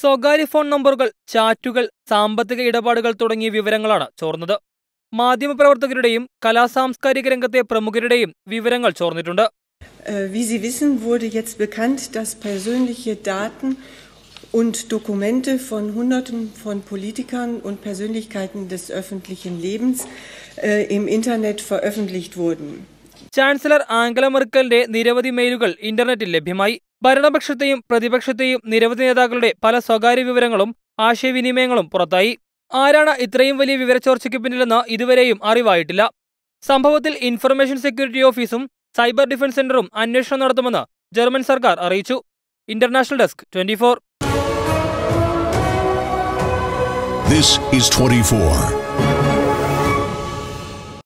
സ്വകാര്യ ഫോൺ നമ്പറുകൾ ചാറ്റുകൾ സാമ്പത്തിക ഇടപാടുകൾ തുടങ്ങിയ വിവരങ്ങളാണ് ചോർന്നത് മാധ്യമപ്രവർത്തകരുടെയും കലാസാംസ്കാരിക രംഗത്തെ പ്രമുഖരുടെയും വിവരങ്ങൾ ചോർന്നിട്ടുണ്ട് Wie Sie wissen, wurde jetzt bekannt, dass persönliche Daten und Dokumente von Hunderten von Politikern und Persönlichkeiten des öffentlichen Lebens äh, im Internet veröffentlicht wurden. Chancellor Angela മെർക്കലിന്റെ നിരവധി മെയിലുകൾ ഇന്റർനെറ്റിൽ ലഭ്യമായി ഭരണപക്ഷത്തെയും പ്രതിപക്ഷത്തെയും നിരവധി നേതാക്കളുടെ പല സ്വകാര്യ വിവരങ്ങളും ആശയവിനിമയങ്ങളും പുറത്തായി ആരാണ് ഇത്രയും വലിയ വിവരച്ചോർച്ചയ്ക്ക് പിന്നിലെന്ന് ഇതുവരെയും അറിവായിട്ടില്ല സംഭവത്തിൽ ഇൻഫർമേഷൻ സെക്യൂരിറ്റി ഓഫീസും സൈബർ ഡിഫൻസ് സെന്ററും അന്വേഷണം നടത്തുമെന്ന് ജർമ്മൻ സർക്കാർ അറിയിച്ചു international desk twenty four This is 24.